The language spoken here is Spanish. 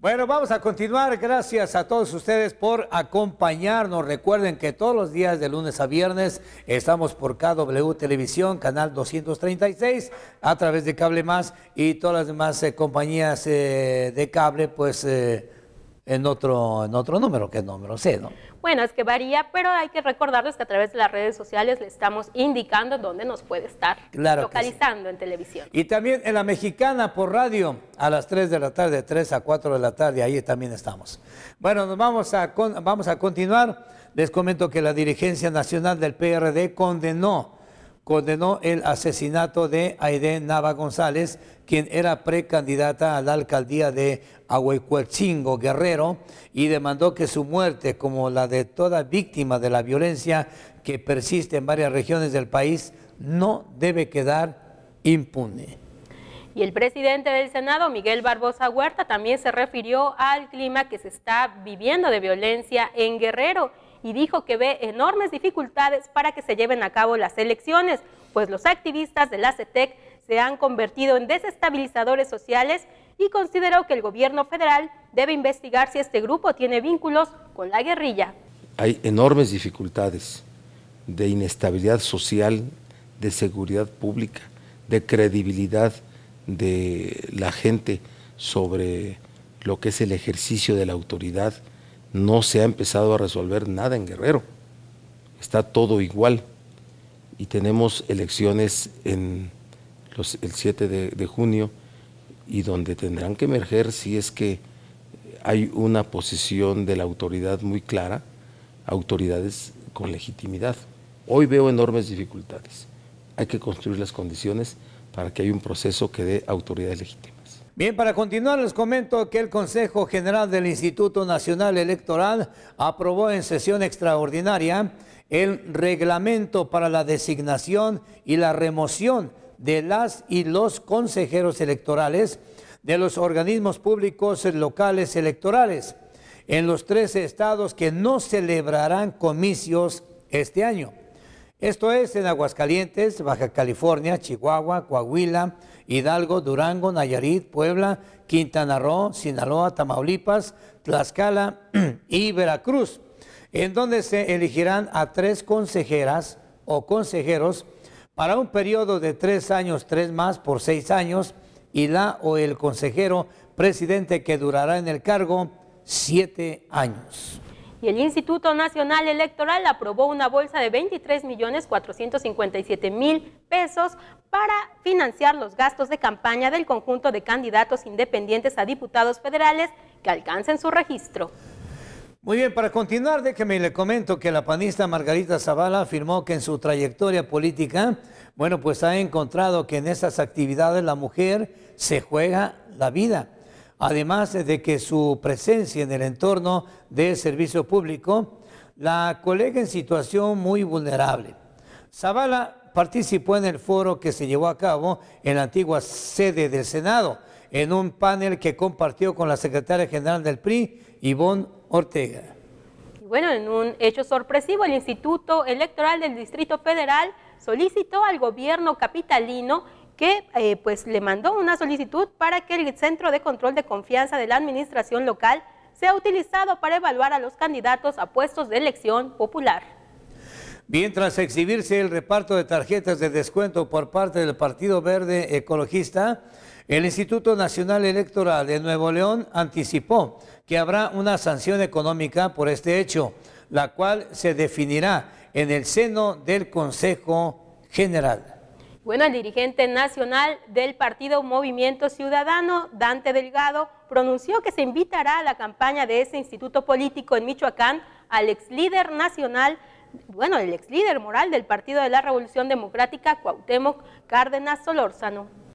Bueno, vamos a continuar. Gracias a todos ustedes por acompañarnos. Recuerden que todos los días de lunes a viernes estamos por KW Televisión, canal 236, a través de Cable Más y todas las demás eh, compañías eh, de cable, pues eh, en, otro, en otro número, ¿qué número? C, ¿no? Bueno, es que varía, pero hay que recordarles que a través de las redes sociales le estamos indicando dónde nos puede estar localizando en televisión. Y también en la mexicana por radio a las 3 de la tarde, 3 a 4 de la tarde, ahí también estamos. Bueno, nos vamos a, vamos a continuar. Les comento que la dirigencia nacional del PRD condenó condenó el asesinato de Aide Nava González, quien era precandidata a la alcaldía de Ahuecuelchingo, Guerrero, y demandó que su muerte, como la de toda víctima de la violencia que persiste en varias regiones del país, no debe quedar impune. Y el presidente del Senado, Miguel Barbosa Huerta, también se refirió al clima que se está viviendo de violencia en Guerrero y dijo que ve enormes dificultades para que se lleven a cabo las elecciones, pues los activistas de la se han convertido en desestabilizadores sociales y consideró que el gobierno federal debe investigar si este grupo tiene vínculos con la guerrilla. Hay enormes dificultades de inestabilidad social, de seguridad pública, de credibilidad de la gente sobre lo que es el ejercicio de la autoridad, no se ha empezado a resolver nada en Guerrero. Está todo igual. Y tenemos elecciones el 7 de, junio y donde tendrán que emerger si es que hay una posición de la autoridad muy clara, autoridades con legitimidad. Hoy veo enormes dificultades. Hay que construir las condiciones para que haya un proceso que dé autoridad legítima. Bien, para continuar les comento que el Consejo General del Instituto Nacional Electoral aprobó en sesión extraordinaria el reglamento para la designación y la remoción de las y los consejeros electorales de los organismos públicos locales electorales en los 13 estados que no celebrarán comicios este año. Esto es en Aguascalientes, Baja California, Chihuahua, Coahuila, Hidalgo, Durango, Nayarit, Puebla, Quintana Roo, Sinaloa, Tamaulipas, Tlaxcala y Veracruz, en donde se elegirán a tres consejeras o consejeros para un periodo de tres años, tres más por seis años, y la o el consejero presidente que durará en el cargo siete años y el Instituto Nacional Electoral aprobó una bolsa de 23 millones 457 mil pesos para financiar los gastos de campaña del conjunto de candidatos independientes a diputados federales que alcancen su registro. Muy bien, para continuar, déjeme le comento que la panista Margarita Zavala afirmó que en su trayectoria política, bueno, pues ha encontrado que en esas actividades la mujer se juega la vida Además de que su presencia en el entorno de servicio público la colega en situación muy vulnerable. Zavala participó en el foro que se llevó a cabo en la antigua sede del Senado, en un panel que compartió con la secretaria general del PRI, Ivonne Ortega. bueno, en un hecho sorpresivo, el Instituto Electoral del Distrito Federal solicitó al gobierno capitalino que eh, pues le mandó una solicitud para que el Centro de Control de Confianza de la Administración Local sea utilizado para evaluar a los candidatos a puestos de elección popular. Mientras exhibirse el reparto de tarjetas de descuento por parte del Partido Verde Ecologista, el Instituto Nacional Electoral de Nuevo León anticipó que habrá una sanción económica por este hecho, la cual se definirá en el seno del Consejo General. Bueno, el dirigente nacional del partido Movimiento Ciudadano, Dante Delgado, pronunció que se invitará a la campaña de ese instituto político en Michoacán al ex líder nacional, bueno, el ex líder moral del Partido de la Revolución Democrática, Cuauhtémoc Cárdenas Solórzano.